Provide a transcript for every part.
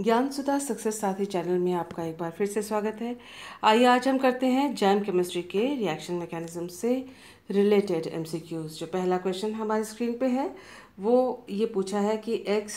ज्ञान सुधा सक्सेस साथी चैनल में आपका एक बार फिर से स्वागत है आइए आज हम करते हैं जैम केमिस्ट्री के रिएक्शन मैकेनिज्म से रिलेटेड एमसीक्यूज जो पहला क्वेश्चन हमारे स्क्रीन पे है वो ये पूछा है कि एक्स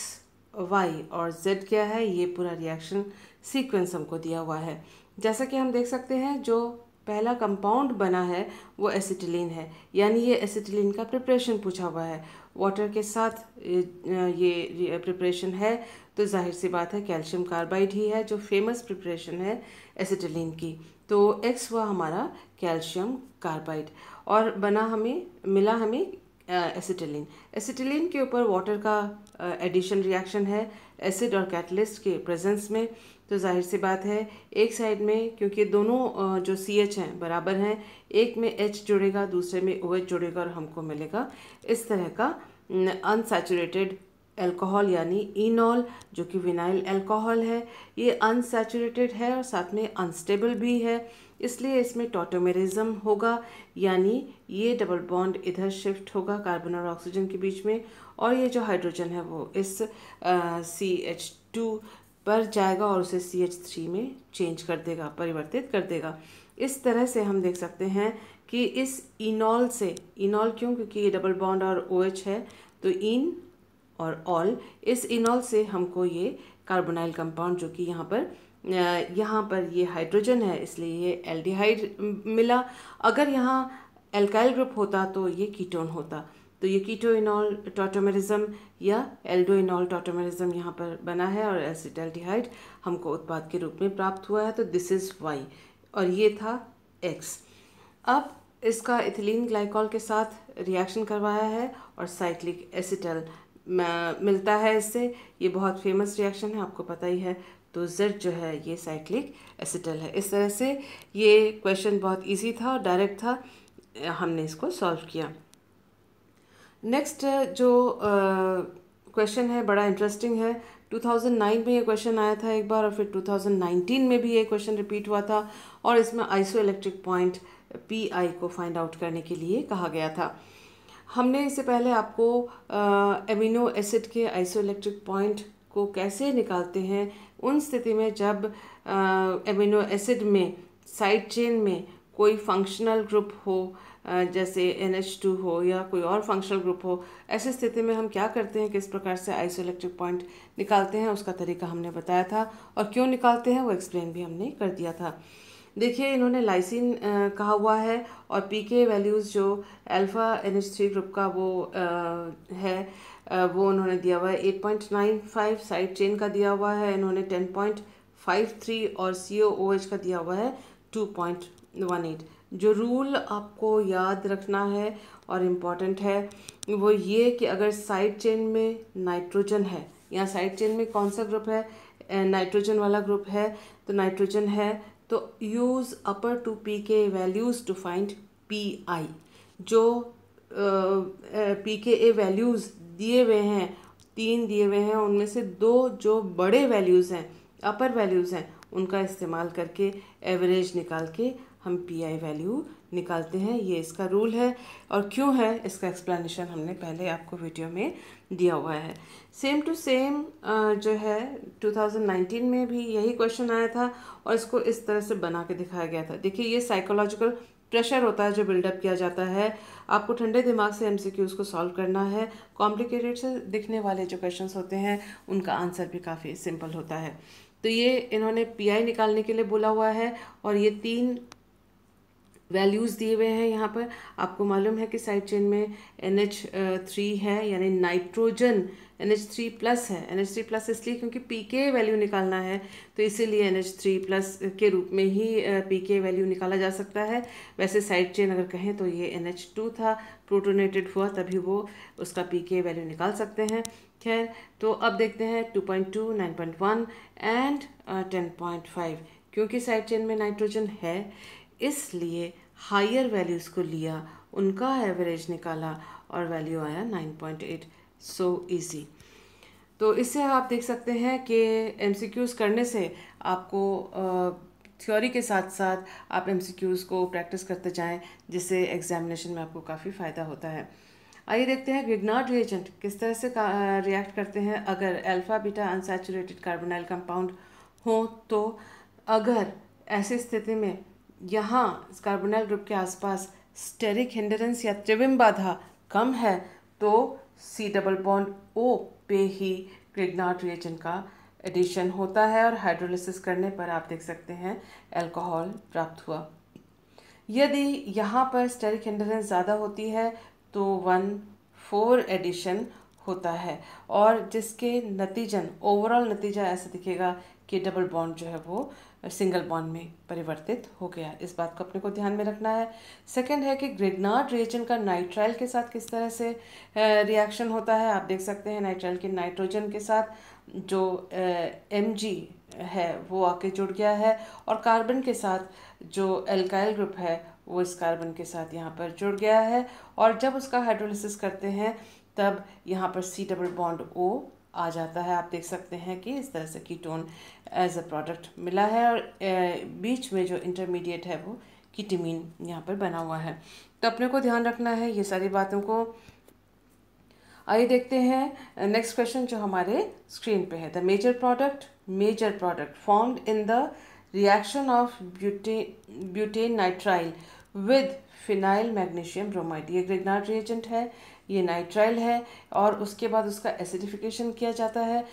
वाई और जेड क्या है ये पूरा रिएक्शन सीक्वेंस हमको दिया हुआ है जैसा कि हम देख सकते हैं जो पहला कंपाउंड बना है वो एसिटिलीन है यानी ये एसिटिलीन का प्रिपरेशन पूछा हुआ है वाटर के साथ ये प्रिपरेशन है तो जाहिर सी बात है कैल्शियम कार्बाइड ही है जो फेमस प्रिपरेशन है एसिटिलीन की तो एक्स हुआ हमारा कैल्शियम कार्बाइड और बना हमें मिला हमें एसिटिलीन एसिटिलीन के ऊपर वाटर का एडिशन रिएक्शन है एसिड और कैटलिस्ट के प्रेजेंस में तो जाहिर सी बात है एक साइड में क्योंकि दोनों जो सी एच हैं बराबर हैं एक में एच जुड़ेगा दूसरे में ओ OH एच जुड़ेगा और हमको मिलेगा इस तरह का अनसेचुरेटेड एल्कोहल यानी इनॉल जो कि विनाइल एल्कोहल है ये अनसेचुरेटेड है और साथ में अनस्टेबल भी है इसलिए इसमें टोटोमेरिज्म होगा यानी ये डबल बॉन्ड इधर शिफ्ट होगा कार्बन और ऑक्सीजन के बीच में और ये जो हाइड्रोजन है वो इस सी एच टू पर जाएगा और उसे सी एच थ्री में चेंज कर देगा परिवर्तित कर देगा इस तरह से हम देख सकते हैं कि इस इनॉल से इनॉल क्यों क्योंकि ये डबल बॉन्ड और ओ OH है तो इन और ऑल इस इनॉल से हमको ये कार्बोनाइल कंपाउंड जो कि यहाँ पर यहाँ पर ये हाइड्रोजन है इसलिए ये एल्डिहाइड मिला अगर यहाँ एल्काइल ग्रुप होता तो ये कीटोन होता तो ये कीटो इनॉल टोटोमेरिज्म या एल्डो इनॉल टोटोमेरिज्म यहाँ पर बना है और एसिटल्डिहाइड हमको उत्पाद के रूप में प्राप्त हुआ है तो दिस इज़ वाई और ये था एक्स अब इसका इथिलीन ग्लाइकॉल के साथ रिएक्शन करवाया है और साइक्लिक एसिटल मिलता है इससे ये बहुत फेमस रिएक्शन है आपको पता ही है तो जेड जो है ये साइक्लिक एसिटल है इस तरह से ये क्वेश्चन बहुत इजी था और डायरेक्ट था हमने इसको सॉल्व किया नेक्स्ट जो क्वेश्चन है बड़ा इंटरेस्टिंग है 2009 में ये क्वेश्चन आया था एक बार और फिर 2019 में भी ये क्वेश्चन रिपीट हुआ था और इसमें isoelectric point P I को फाइंड आउट करने के लिए कहा गया था हमने इससे पहले आपको एमिनो एसिड के आइसोइलेक्ट्रिक पॉइंट को कैसे निकालते हैं उन स्थिति में जब एमिनो एसिड में साइड चेन में कोई फंक्शनल ग्रुप हो जैसे एन एच टू हो या कोई और फंक्शनल ग्रुप हो ऐसी स्थिति में हम क्या करते हैं किस प्रकार से आइसोइलेक्ट्रिक पॉइंट निकालते हैं उसका तरीका हमने बताया था और क्यों निकालते हैं वो एक्सप्लेन भी हमने कर दिया था देखिए इन्होंने लाइसिन कहा हुआ है और पीके वैल्यूज़ जो alpha N H three group का वो आ, है आ, वो उन्होंने दिया हुआ है eight point nine five side chain का दिया हुआ है इन्होंने टेन पॉइंट फाइव थ्री और सी ओ एच का दिया हुआ है टू पॉइंट वन एट जो रूल आपको याद रखना है और इम्पॉर्टेंट है वो ये कि अगर साइड चेन में नाइट्रोजन है या साइड चेन में कौन सा ग्रुप है नाइट्रोजन वाला ग्रुप है तो नाइट्रोजन है तो use upper two P K values to find P I जो पी के ए वैल्यूज़ दिए हुए हैं तीन दिए हुए हैं उनमें से दो जो बड़े वैल्यूज़ हैं अपर वैल्यूज़ हैं उनका इस्तेमाल करके एवरेज निकाल के हम पी आई वैल्यू निकालते हैं ये इसका रूल है और क्यों है इसका एक्सप्लेनेशन हमने पहले आपको वीडियो में दिया हुआ है सेम टू सेम जो है 2019 में भी यही क्वेश्चन आया था और इसको इस तरह से बना के दिखाया गया था देखिए ये साइकोलॉजिकल प्रेशर होता है जो बिल्डअप किया जाता है आपको ठंडे दिमाग से एमसीक्यूज़ को सॉल्व करना है कॉम्प्लिकेटेड से दिखने वाले जो क्वेश्चंस होते हैं उनका आंसर भी काफ़ी सिंपल होता है तो ये इन्होंने पीआई निकालने के लिए बोला हुआ है और ये तीन वैल्यूज़ दिए हुए हैं यहाँ पर आपको मालूम है कि साइड चेन में एन एच थ्री है यानी nitrogen N H three plus है एन एच थ्री प्लस इसलिए क्योंकि पी के वैल्यू निकालना है तो इसीलिए एन एच थ्री प्लस के रूप में ही पी के वैल्यू निकाला जा सकता है वैसे साइड चेन अगर कहें तो ये एन एच टू था प्रोटोनेटेड हुआ तभी वो उसका पी के वैल्यू निकाल सकते हैं खैर तो अब देखते हैं two point two nine point one and ten point five क्योंकि साइड चेन में नाइट्रोजन है इसलिए हायर वैल्यूज़ को लिया उनका एवरेज निकाला और वैल्यू आया 9.8 सो इजी तो इससे आप देख सकते हैं कि एम करने से आपको थ्योरी के साथ साथ आप एम को प्रैक्टिस करते जाएं जिससे एग्जामिनेशन में आपको काफ़ी फ़ायदा होता है आइए देखते हैं ग्रिगनाड रिएजेंट किस तरह से रिएक्ट करते हैं अगर alpha beta unsaturated carbonyl compound हो तो अगर ऐसी स्थिति में यहाँ कार्बोनल ग्रुप के आसपास स्टेरिक हिंडरेंस या त्रिविम बाधा कम है तो सी डबल बॉन्ड ओ पे ही क्रिगनाट रिएजन का एडिशन होता है और हाइड्रोलिसिस करने पर आप देख सकते हैं अल्कोहल प्राप्त हुआ यदि यहाँ पर स्टेरिक हिंडरेंस ज़्यादा होती है तो वन फोर एडिशन होता है और जिसके नतीजन ओवरऑल नतीजा ऐसा दिखेगा कि डबल बॉन्ड जो है वो सिंगल बॉन्ड में परिवर्तित हो गया इस बात को अपने को ध्यान में रखना है सेकंड है कि ग्रेडनाड रिएजन का नाइट्राइल के साथ किस तरह से रिएक्शन होता है आप देख सकते हैं नाइट्राइल के नाइट्रोजन के साथ जो एम है वो आके जुड़ गया है और कार्बन के साथ जो एल्काइल ग्रुप है वो इस कार्बन के साथ यहाँ पर जुड़ गया है और जब उसका हाइड्रोलिसिस करते हैं तब यहाँ पर सी डबल बॉन्ड ओ आ जाता है आप देख सकते हैं कि इस तरह से कीटोन एज अ प्रोडक्ट मिला है और बीच में जो इंटरमीडिएट है वो किटिमिन यहाँ पर बना हुआ है तो अपने को ध्यान रखना है ये सारी बातों को आइए देखते हैं नेक्स्ट क्वेश्चन जो हमारे स्क्रीन पे है the major product major product formed in the reaction of bute butane nitrile with phenyl magnesium bromide ये ग्रेगनाट रिएजेंट है ये नाइट्राइल है और उसके बाद उसका एसिडिफिकेशन किया जाता है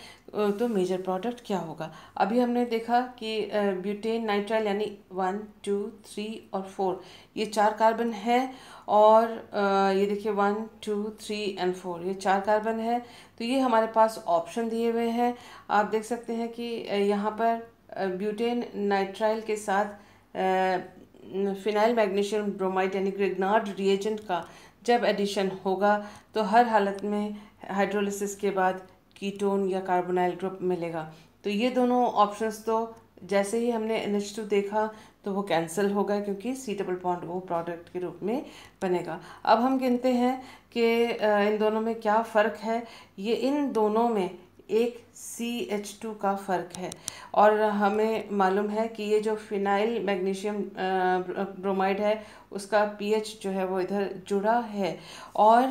तो मेजर प्रोडक्ट क्या होगा अभी हमने देखा कि ब्यूटेन नाइट्राइल यानी वन टू थ्री और फोर ये चार कार्बन है और ये देखिए one two three and four ये चार कार्बन है तो ये हमारे पास ऑप्शन दिए हुए हैं आप देख सकते हैं कि यहाँ पर ब्यूटेन नाइट्राइल के साथ फिनाइल मैग्नीशियम ब्रोमाइड यानी ग्रेगनार्ड रिएजेंट का जब एडिशन होगा तो हर हालत में हाइड्रोलिसिस के बाद कीटोन या कार्बोनाइल ग्रुप मिलेगा तो ये दोनों ऑप्शंस तो जैसे ही हमने एन एच टू देखा तो वो कैंसिल होगा क्योंकि सी डबल पॉइंट वो प्रोडक्ट के रूप में बनेगा अब हम गिनते हैं कि इन दोनों में क्या फ़र्क है ये इन दोनों में एक सी एच टू का फ़र्क है और हमें मालूम है कि ये जो फिनाइल मैग्नीशियम ब्रोमाइड है उसका पीएच जो है वो इधर जुड़ा है और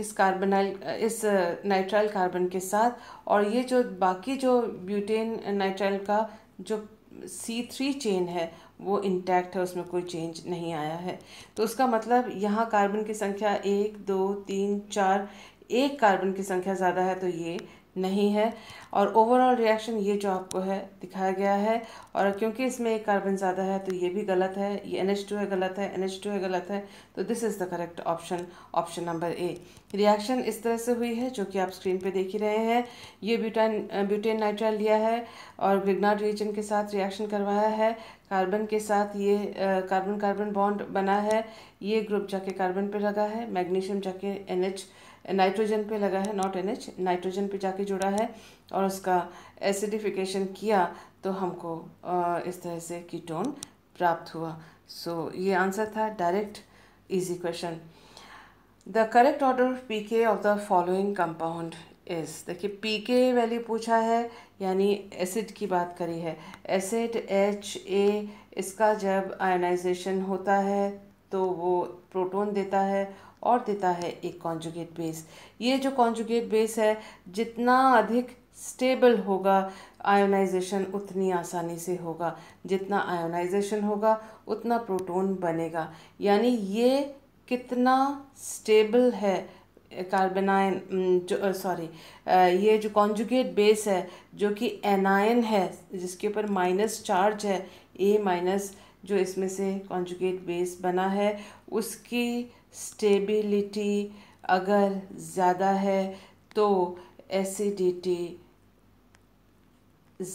इस कार्बनाइल इस नाइट्राइल कार्बन के साथ और ये जो बाकी जो ब्यूटेन नाइट्राइल का जो सी थ्री चेन है वो इंटैक्ट है उसमें कोई चेंज नहीं आया है तो उसका मतलब यहाँ कार्बन की संख्या एक दो तीन चार एक कार्बन की संख्या ज़्यादा है तो ये नहीं है और ओवरऑल रिएक्शन ये जो आपको है दिखाया गया है और क्योंकि इसमें एक कार्बन ज़्यादा है तो ये भी गलत है ये एन एच टू है गलत है एन एच टू है गलत है तो this is the correct option option number A reaction इस तरह से हुई है जो कि आप स्क्रीन पे देख ही रहे हैं ये ब्यूटान ब्यूटेन नाइट्राइल लिया है और ग्रिगनाड रिएजन के साथ रिएक्शन करवाया है कार्बन के साथ ये कार्बन कार्बन बॉन्ड बना है ये ग्रुप जाके कार्बन पर लगा है मैग्नीशियम जाके एन एच नाइट्रोजन पे लगा है नॉट एन एच नाइट्रोजन पे जाके जुड़ा है और उसका एसिडिफिकेशन किया तो हमको इस तरह से कीटोन प्राप्त हुआ सो so, ये आंसर था direct easy question the correct order P K of the following compound is देखिए पी के वैल्यू पूछा है यानी एसिड की बात करी है एसिड एच ए इसका जब आयनाइजेशन होता है तो वो प्रोटोन देता है और देता है एक कॉन्जुगेट बेस ये जो कॉन्जुगेट बेस है जितना अधिक स्टेबल होगा आयोनाइजेशन उतनी आसानी से होगा जितना आयोनाइजेशन होगा उतना प्रोटोन बनेगा यानी ये कितना स्टेबल है आयन जो सॉरी ये जो कॉन्जुगेट बेस है जो कि एनायन है जिसके ऊपर माइनस चार्ज है ए माइनस जो इसमें से कॉन्जुगेट बेस बना है उसकी स्टेबिलिटी अगर ज़्यादा है तो एसिडिटी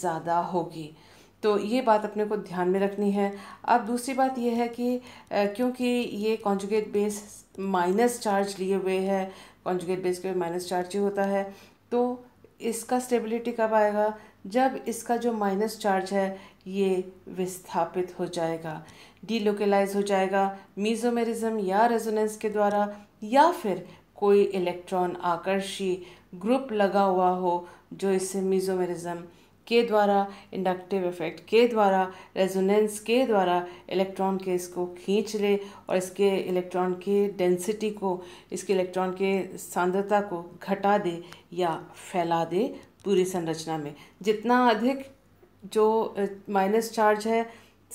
ज़्यादा होगी तो ये बात अपने को ध्यान में रखनी है अब दूसरी बात यह है कि क्योंकि ये कॉन्जुगेट बेस माइनस चार्ज लिए हुए है कॉन्जुगेट बेस के माइनस चार्ज ही होता है तो इसका स्टेबिलिटी कब आएगा जब इसका जो माइनस चार्ज है ये विस्थापित हो जाएगा डीलोकलाइज हो जाएगा मीजोमेरिज्म या रेजोनेंस के द्वारा या फिर कोई इलेक्ट्रॉन आकर्षी ग्रुप लगा हुआ हो जो इससे मीजोमेरिज्म के द्वारा इंडक्टिव इफेक्ट के द्वारा रेजोनेंस के द्वारा इलेक्ट्रॉन के इसको खींच ले और इसके इलेक्ट्रॉन के डेंसिटी को इसके इलेक्ट्रॉन के सांद्रता को घटा दे या फैला दे पूरी संरचना में जितना अधिक जो माइनस चार्ज है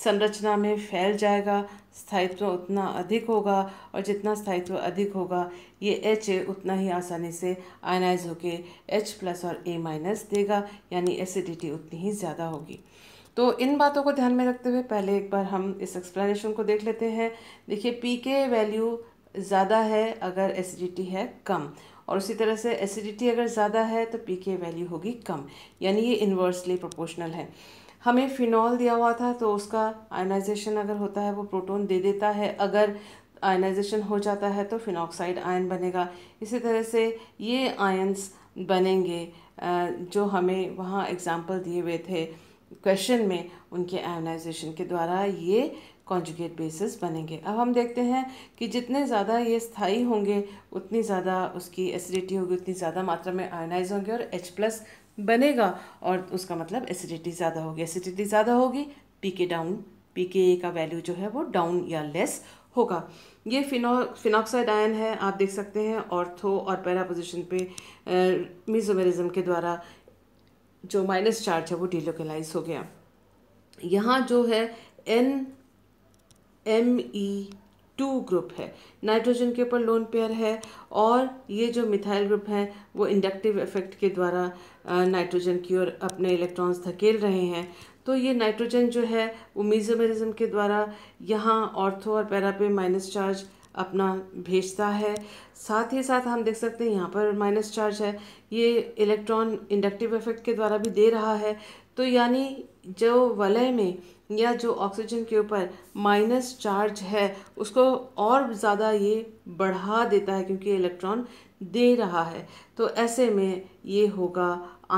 संरचना में फैल जाएगा स्थायित्व उतना अधिक होगा और जितना स्थायित्व अधिक होगा ये एच ए उतना ही आसानी से आयनाइज होके एच प्लस और ए माइनस देगा यानी एसिडिटी उतनी ही ज़्यादा होगी तो इन बातों को ध्यान में रखते हुए पहले एक बार हम इस एक्सप्लेनेशन को देख लेते हैं देखिए पी के वैल्यू ज़्यादा है अगर एसिडिटी है कम और उसी तरह से एसिडिटी अगर ज़्यादा है तो पी के वैल्यू होगी कम यानी ये इन्वर्सली प्रोपोर्शनल है हमें फिनॉल दिया हुआ था तो उसका आयनाइजेशन अगर होता है वो प्रोटोन दे देता है अगर आयनाइजेशन हो जाता है तो फिनॉक्साइड आयन बनेगा इसी तरह से ये आयन्स बनेंगे जो हमें वहाँ एग्ज़ाम्पल दिए हुए थे क्वेश्चन में उनके आयोनाइजेशन के द्वारा ये कॉन्जुगेट बेसिस बनेंगे अब हम देखते हैं कि जितने ज़्यादा ये स्थाई होंगे उतनी ज़्यादा उसकी एसिडिटी होगी उतनी ज़्यादा मात्रा में आयोनाइज होंगे और H प्लस बनेगा और उसका मतलब एसिडिटी ज़्यादा होगी एसिडिटी ज़्यादा होगी पी के डाउन पी के ए का वैल्यू जो है वो डाउन या लेस होगा ये फिनो फिनॉक्साइड आयन है आप देख सकते हैं ऑर्थो और पैरा पोजिशन पे मिजोमेरिज्म के द्वारा जो माइनस चार्ज है वो डिलोकलाइज हो गया यहाँ जो है N M E two group है नाइट्रोजन के ऊपर लोन पेयर है और ये जो मिथाइल ग्रुप है वो इंडक्टिव इफेक्ट के द्वारा नाइट्रोजन की ओर अपने इलेक्ट्रॉन्स धकेल रहे हैं तो ये नाइट्रोजन जो है वो मीजोमेरिज्म के द्वारा यहाँ ऑर्थो और पैरा पे माइनस चार्ज अपना भेजता है साथ ही साथ हम देख सकते हैं यहाँ पर माइनस चार्ज है ये इलेक्ट्रॉन इंडक्टिव इफेक्ट के द्वारा भी दे रहा है तो यानी जो वलय में या जो ऑक्सीजन के ऊपर माइनस चार्ज है उसको और ज़्यादा ये बढ़ा देता है क्योंकि इलेक्ट्रॉन दे रहा है तो ऐसे में ये होगा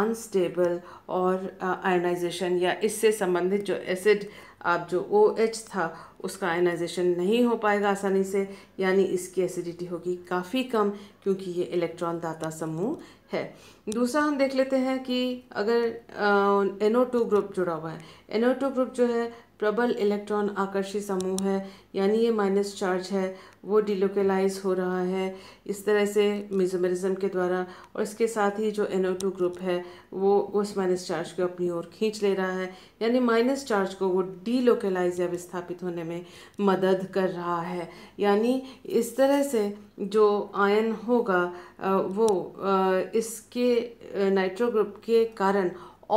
अनस्टेबल और आयनाइजेशन या इससे संबंधित जो एसिड आप जो ओ OH था उसका आयनाइजेशन नहीं हो पाएगा आसानी से यानी इसकी एसिडिटी होगी काफ़ी कम क्योंकि ये इलेक्ट्रॉन दाता समूह है दूसरा हम देख लेते हैं कि अगर एनो टू ग्रुप जुड़ा हुआ है एनो टू ग्रुप जो है प्रबल इलेक्ट्रॉन आकर्षी समूह है यानी ये माइनस चार्ज है वो डिलोकलाइज हो रहा है इस तरह से मिजोमरिज्म के द्वारा और इसके साथ ही जो एन टू ग्रुप है वो उस माइनस चार्ज को अपनी ओर खींच ले रहा है यानी माइनस चार्ज को वो डिलोकलाइज या विस्थापित होने में मदद कर रहा है यानी इस तरह से जो आयन होगा वो इसके नाइट्रो ग्रुप के कारण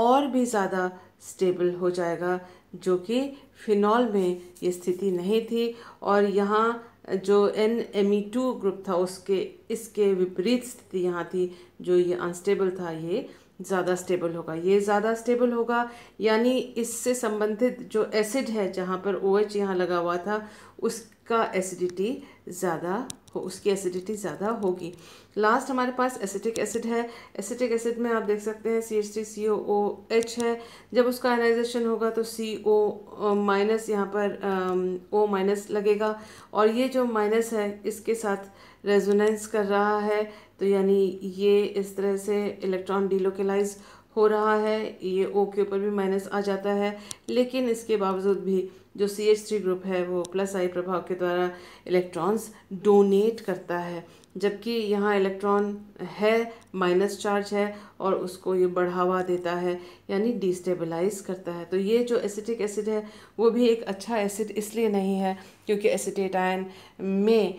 और भी ज़्यादा स्टेबल हो जाएगा जो कि फिनॉल में ये स्थिति नहीं थी और यहाँ जो N M E two group था उसके इसके विपरीत स्थिति यहाँ थी जो ये अनस्टेबल था ये ज़्यादा स्टेबल होगा ये ज़्यादा स्टेबल होगा यानी इससे संबंधित जो एसिड है जहाँ पर ओ एच यहाँ लगा हुआ था उसका एसिडिटी ज़्यादा हो उसकी एसिडिटी ज़्यादा होगी लास्ट हमारे पास एसिटिक एसिड है एसिटिक एसिड में आप देख सकते हैं C H T C O O H है जब उसका आयनाइजेशन होगा तो सी ओ माइनस यहाँ पर ओ माइनस लगेगा और ये जो माइनस है इसके साथ रेजोनेंस कर रहा है तो यानी ये इस तरह से इलेक्ट्रॉन डीलोकलाइज हो रहा है ये ओ के ऊपर भी माइनस आ जाता है लेकिन इसके बावजूद भी जो सी एच थ्री ग्रुप है वो प्लस आई प्रभाव के द्वारा इलेक्ट्रॉन्स डोनेट करता है जबकि यहाँ इलेक्ट्रॉन है माइनस चार्ज है और उसको ये बढ़ावा देता है यानी डिस्टेबलाइज करता है तो ये जो एसिटिक एसिड है वो भी एक अच्छा एसिड इसलिए नहीं है क्योंकि एसिटेट आयन में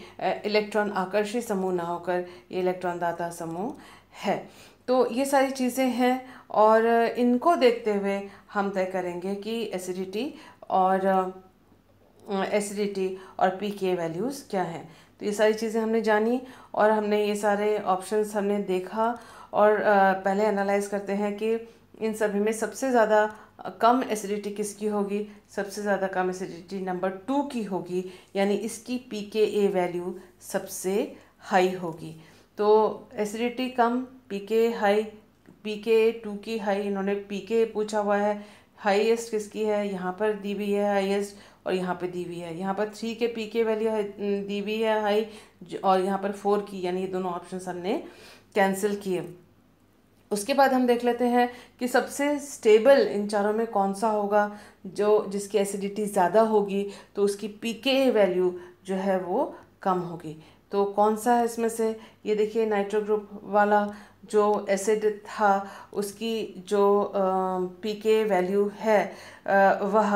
इलेक्ट्रॉन आकर्षी समूह ना होकर ये इलेक्ट्रॉन दाता समूह है तो ये सारी चीज़ें हैं और इनको देखते हुए हम तय करेंगे कि एसिडिटी और एसिडिटी और पी के वैल्यूज़ क्या हैं तो ये सारी चीज़ें हमने जानी और हमने ये सारे ऑप्शंस हमने देखा और पहले एनालाइज करते हैं कि इन सभी में सबसे ज़्यादा कम एसिडिटी किसकी होगी सबसे ज़्यादा कम एसिडिटी नंबर टू की होगी यानी इसकी पी के ए वैल्यू सबसे हाई होगी तो एसिडिटी कम P K high P K A two की हाई इन्होंने पी के पूछा हुआ है हाईएस्ट किसकी है यहाँ पर दी हुई है हाईएस्ट और यहाँ पे दी हुई है यहाँ पर थ्री के पी के वैल्यू दी हुई है हाई और यहाँ पर फोर की यानी ये दोनों ऑप्शन हमने कैंसिल किए उसके बाद हम देख लेते हैं कि सबसे स्टेबल इन चारों में कौन सा होगा जो जिसकी एसिडिटी ज़्यादा होगी तो उसकी पी के वैल्यू जो है वो कम होगी तो कौन सा है इसमें से ये देखिए नाइट्रो ग्रुप वाला जो एसिड था उसकी जो पी के वैल्यू है वह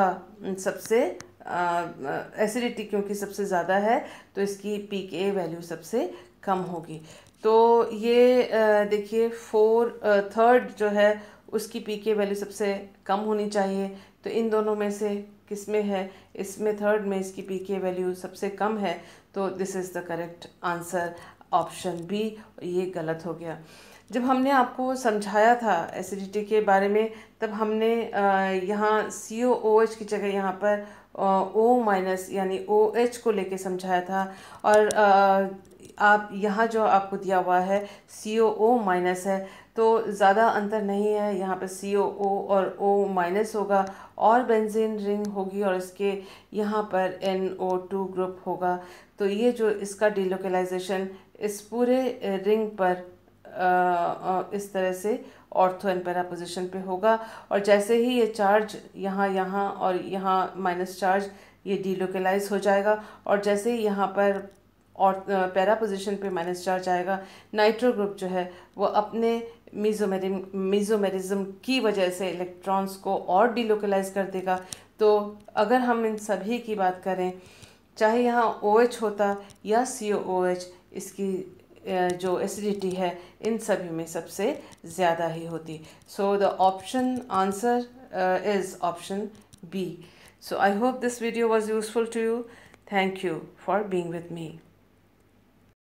सबसे एसिडिटी क्योंकि सबसे ज़्यादा है तो इसकी पी के वैल्यू सबसे कम होगी तो ये देखिए फोर थर्ड जो है उसकी पी के वैल्यू सबसे कम होनी चाहिए तो इन दोनों में से किस में है इसमें थर्ड में इसकी पी के वैल्यू सबसे कम है तो this is the correct answer option B ये गलत हो गया जब हमने आपको समझाया था एसिडिटी के बारे में तब हमने यहाँ सी ओ ओ एच की जगह यहाँ पर ओ माइनस यानी ओ एच को लेके समझाया था और आप यहाँ जो आपको दिया हुआ है सी ओ ओ माइनस है तो ज़्यादा अंतर नहीं है यहाँ पे सी ओ ओ और ओ माइनस होगा और बेंजीन रिंग होगी और इसके यहाँ पर एन ओ टू ग्रुप होगा तो ये जो इसका डिलोकलाइजेशन इस पूरे रिंग पर आ, आ, इस तरह से ऑर्थो एंड पैरा पोजिशन पे होगा और जैसे ही ये चार्ज यहाँ यहाँ और यहाँ माइनस चार्ज ये डीलोकलाइज हो जाएगा और जैसे ही यहाँ पर और पैरा पोजिशन पे माइनस चार्ज आएगा नाइट्रो ग्रुप जो है वो अपने मीजोमेरिम मीजोमेरिज्म की वजह से इलेक्ट्रॉन्स को और डीलोकलाइज कर देगा तो अगर हम इन सभी की बात करें चाहे यहाँ ओ OH होता या सी ओ एच इसकी जो एसिडिटी है इन सभी में सबसे ज़्यादा ही होती so the option answer is option B so I hope this video was useful to you thank you for being with me